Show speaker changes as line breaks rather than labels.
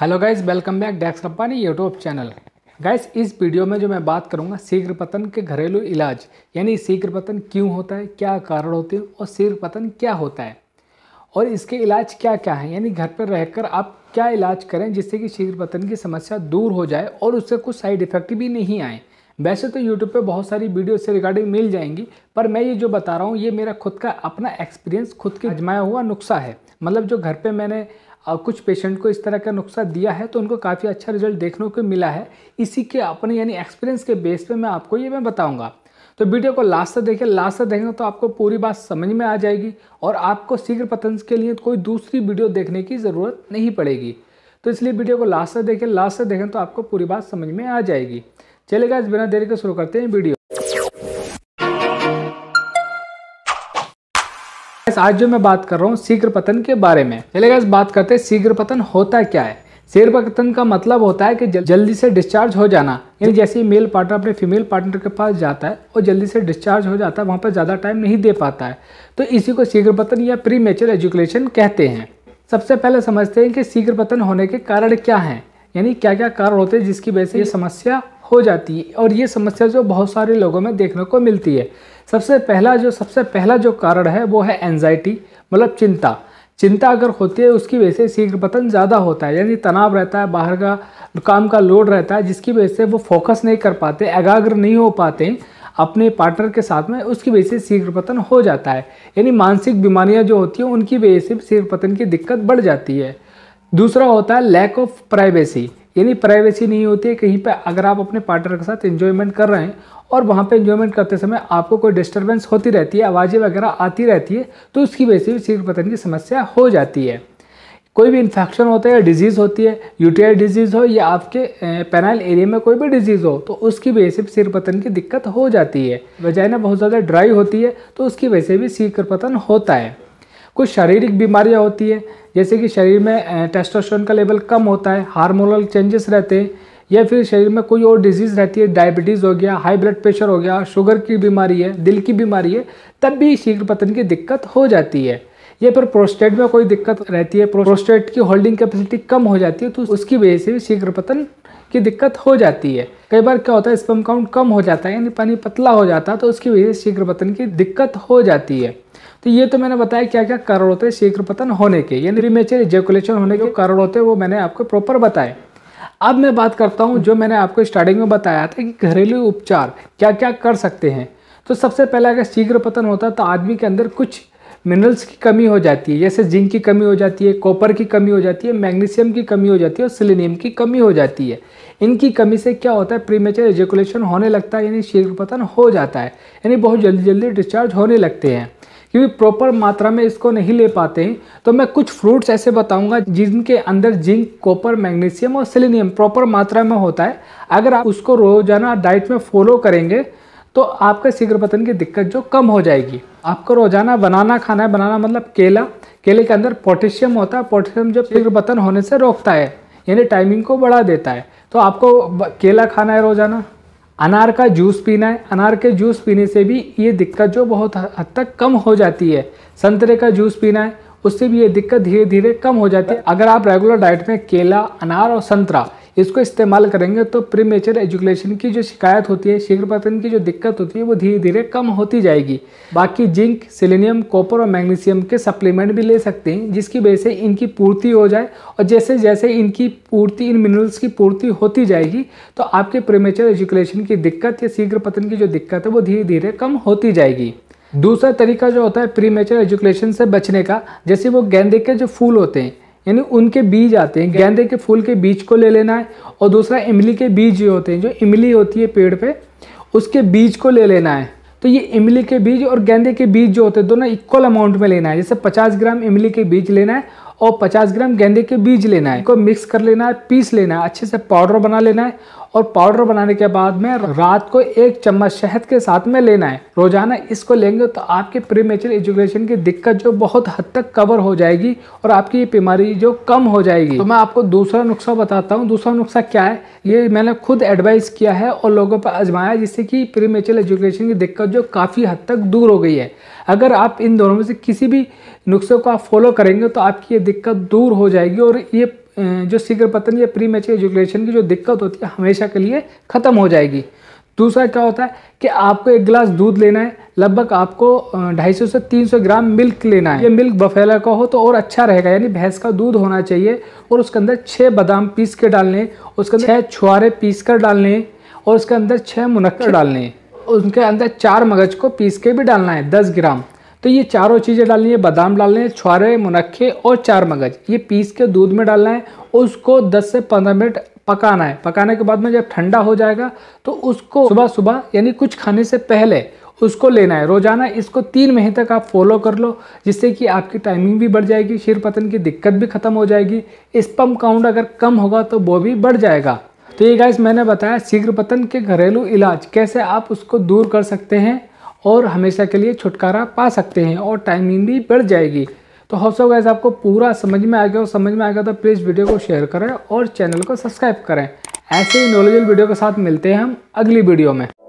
hello guys welcome back Dax company YouTube channel guys इस video में जो मैं बात करूंगा शीघ्र पतन के घरेलू इलाज यानी शीघ्र पतन क्यों होता है क्या कारण होते हैं और शीघ्र पतन क्या होता है और इसके इलाज क्या क्या हैं यानी घर पर रहकर आप क्या इलाज करें जिससे कि शीघ्र पतन की समस्या दूर हो जाए और उससे कुछ साइड इफेक्ट भी नहीं आए वैसे तो यूट्यूब पे बहुत सारी वीडियो से रिगार्डिंग मिल जाएंगी पर मैं ये जो बता रहा हूँ ये मेरा खुद का अपना एक्सपीरियंस खुद के आजमाया हुआ नुस्खा है मतलब जो घर पे मैंने कुछ पेशेंट को इस तरह का नुस्खा दिया है तो उनको काफ़ी अच्छा रिजल्ट देखने को मिला है इसी के अपने यानी एक्सपीरियंस के बेस पे मैं आपको ये मैं बताऊंगा तो वीडियो को लास्ट तक देखिए लास्ट तक देखेंगे तो आपको पूरी बात समझ में आ जाएगी और आपको शीघ्र पतंज के लिए कोई दूसरी वीडियो देखने की ज़रूरत नहीं पड़ेगी तो इसलिए वीडियो को लास्ट तक देखें लास्ट तक देखें तो आपको पूरी बात समझ में आ जाएगी चलेगा इस बिना देरी के शुरू करते हैं वीडियो गैस आज जो मैं बात कर रहा हूँ शीघ्र पतन के बारे में चले गैस बात करते हैं शीघ्र पतन होता क्या है शीघ्र पतन का मतलब होता है कि जल्दी से डिस्चार्ज हो जाना यानी जैसे ही मेल पार्टनर अपने फीमेल पार्टनर के पास जाता है और जल्दी से डिस्चार्ज हो जाता है वहाँ पर ज़्यादा टाइम नहीं दे पाता है तो इसी को शीघ्र पतन या प्री मेचर एजुकेशन कहते हैं सबसे पहले समझते हैं कि शीघ्र पतन होने के कारण क्या हैं यानी क्या क्या कारण होते हैं जिसकी वजह से ये समस्या हो जाती है और ये समस्या जो बहुत सारे लोगों में देखने को मिलती है सबसे पहला जो सबसे पहला जो कारण है वो है एनजाइटी मतलब चिंता चिंता अगर होती है उसकी वजह से शीघ्र पतन ज़्यादा होता है यानी तनाव रहता है बाहर का काम का लोड रहता है जिसकी वजह से वो फोकस नहीं कर पाते एकाग्र नहीं हो पाते अपने पार्टनर के साथ में उसकी वजह से शीघ्र पतन हो जाता है यानी मानसिक बीमारियां जो होती हैं उनकी वजह से शीघ्र पतन की दिक्कत बढ़ जाती है दूसरा होता है लैक ऑफ प्राइवेसी यानी प्राइवेसी नहीं होती है कहीं पर अगर आप अपने पार्टनर के साथ इंजॉयमेंट कर रहे हैं और वहाँ पे इन्जॉयमेंट करते समय आपको कोई डिस्टर्बेंस होती रहती है आवाज़ें वगैरह आती रहती है तो उसकी वजह से भी सिर पतन की समस्या हो जाती है कोई भी इन्फेक्शन होता है डिजीज़ होती है यूटीआई डिजीज़ हो या आपके पेनाइल एरिया में कोई भी डिजीज़ हो तो उसकी वजह से भी सिर पतन की दिक्कत हो जाती है वजाइना बहुत ज़्यादा ड्राई होती है तो उसकी वजह से भी सिर पतन होता है कुछ शारीरिक बीमारियाँ होती है जैसे कि शरीर में टेस्टोस्टेरोन का लेवल कम होता है हार्मोनल चेंजेस रहते हैं या फिर शरीर में कोई और डिजीज़ रहती है डायबिटीज़ हो गया हाई ब्लड प्रेशर हो गया शुगर की बीमारी है दिल की बीमारी है तब भी शीघ्र पतन की दिक्कत हो जाती है या फिर प्रोस्टेट में कोई दिक्कत रहती है प्रोस्टेट की होल्डिंग कैपेसिटी कम हो जाती है तो उसकी वजह से भी शीघ्र पतन की दिक्कत हो जाती है कई बार क्या होता है स्पम काउंट कम हो जाता है यानी पानी पतला हो जाता है तो उसकी वजह से शीघ्र पतन की दिक्कत हो जाती है तो ये तो मैंने बताया क्या क्या कारण होते हैं शीघ्र पतन होने के यानी रिमेचर जेकुलेशन होने के कारण होते हैं वो मैंने आपको प्रॉपर बताए अब मैं बात करता हूँ जो मैंने आपको स्टार्टिंग में बताया था कि घरेलू उपचार क्या क्या कर सकते हैं तो सबसे पहले अगर शीघ्र पतन होता है तो आदमी के अंदर कुछ मिनरल्स की कमी हो जाती है जैसे जिंक की कमी हो जाती है कॉपर की कमी हो जाती है मैग्नीशियम की कमी हो जाती है और सिलेनियम की कमी हो जाती है इनकी कमी से क्या होता है प्रीमेचर एजुकुलेशन होने लगता है यानी शीघ्र पतन हो जाता है यानी बहुत जल्दी जल्दी डिस्चार्ज होने लगते हैं क्योंकि प्रॉपर मात्रा में इसको नहीं ले पाते हैं तो मैं कुछ फ्रूट्स ऐसे बताऊंगा जिनके अंदर जिंक कॉपर मैग्नीशियम और सिलीनियम प्रॉपर मात्रा में होता है अगर आप उसको रोजाना डाइट में फॉलो करेंगे तो आपका शीघ्र पतन की दिक्कत जो कम हो जाएगी आपको रोजाना बनाना खाना है बनाना मतलब केला केले के अंदर पोटेशियम होता है पोटेशियम जो शीघ्र पतन होने से रोकता है यानी टाइमिंग को बढ़ा देता है तो आपको केला खाना है रोजाना अनार का जूस पीना है अनार के जूस पीने से भी ये दिक्कत जो बहुत हद तक कम हो जाती है संतरे का जूस पीना है उससे भी ये दिक्कत धीरे धीरे कम हो जाती है अगर आप रेगुलर डाइट में केला अनार और संतरा इसको इस्तेमाल करेंगे तो प्रीमेचर एजुकेशन की जो शिकायत होती है शीघ्र पतन की जो दिक्कत होती है वो धीरे धीरे कम होती जाएगी बाकी जिंक सिलेनियम कॉपर और मैग्नीशियम के सप्लीमेंट भी ले सकते हैं जिसकी वजह से इनकी पूर्ति हो जाए और जैसे जैसे इनकी पूर्ति इन मिनरल्स की पूर्ति होती जाएगी तो आपके प्रीमेचर एजुकेशन की दिक्कत या शीघ्र पतन की जो दिक्कत है वो धीरे धीरे कम होती जाएगी दूसरा तरीका जो होता है प्रीमेचर एजुकेशन से बचने का जैसे वो गेंदे के जो फूल होते हैं यानी उनके बीज आते हैं गेंदे के फूल के बीज को ले लेना है और दूसरा इमली के बीज होते हैं जो इमली होती है पेड़ पे उसके बीज को ले लेना है तो ये इमली के बीज और गेंदे के बीज जो होते हैं दोनों इक्वल अमाउंट में लेना है जैसे 50 ग्राम इमली के बीज लेना है और 50 ग्राम गेंदे के बीज लेना है इनको मिक्स कर लेना है पीस लेना है अच्छे से पाउडर बना लेना है और पाउडर बनाने के बाद में रात को एक चम्मच शहद के साथ में लेना है रोजाना इसको लेंगे तो आपके प्री मेचर एजुकेशन की दिक्कत जो बहुत हद तक कवर हो जाएगी और आपकी ये बीमारी जो कम हो जाएगी तो मैं आपको दूसरा नुस्खा बताता हूँ दूसरा नुस्खा क्या है ये मैंने खुद एडवाइस किया है और लोगों पर आजमाया जिससे कि प्री मेचर एजुकेशन की दिक्कत जो काफ़ी हद तक दूर हो गई है अगर आप इन दोनों में से किसी भी नुस्खे को आप फॉलो करेंगे तो आपकी ये दिक्कत दूर हो जाएगी और ये जो शीघ्र पतन या प्री मैच एजुकेशन की जो दिक्कत होती है हमेशा के लिए ख़त्म हो जाएगी दूसरा क्या होता है कि आपको एक गिलास दूध लेना है लगभग आपको 250 से 300 ग्राम मिल्क लेना है ये मिल्क बफेला का हो तो और अच्छा रहेगा यानी भैंस का दूध होना चाहिए और उसके अंदर छः बादाम पीस के डालने उसके अंदर छः छुआरे पीस कर डालने और उसके अंदर छः मुनक्कर डालने उनके अंदर चार मगज को पीस के भी डालना है दस ग्राम तो ये चारों चीज़ें डालनी है बादाम डालने हैं छुआरे मुनक्खे और चार मगज ये पीस के दूध में डालना है उसको 10 से 15 मिनट पकाना है पकाने के बाद में जब ठंडा हो जाएगा तो उसको सुबह सुबह यानी कुछ खाने से पहले उसको लेना है रोजाना इसको तीन महीने तक आप फॉलो कर लो जिससे कि आपकी टाइमिंग भी बढ़ जाएगी शीर पतन की दिक्कत भी खत्म हो जाएगी स्पम काउंट अगर कम होगा तो वो भी बढ़ जाएगा तो ये गाइस मैंने बताया शीघ्र पतन के घरेलू इलाज कैसे आप उसको दूर कर सकते हैं और हमेशा के लिए छुटकारा पा सकते हैं और टाइमिंग भी बढ़ जाएगी तो होप सो गैस आपको पूरा समझ में आ गया और समझ में आ गया तो प्लीज़ वीडियो को शेयर करें और चैनल को सब्सक्राइब करें ऐसे ही नॉलेजल वीडियो के साथ मिलते हैं हम अगली वीडियो में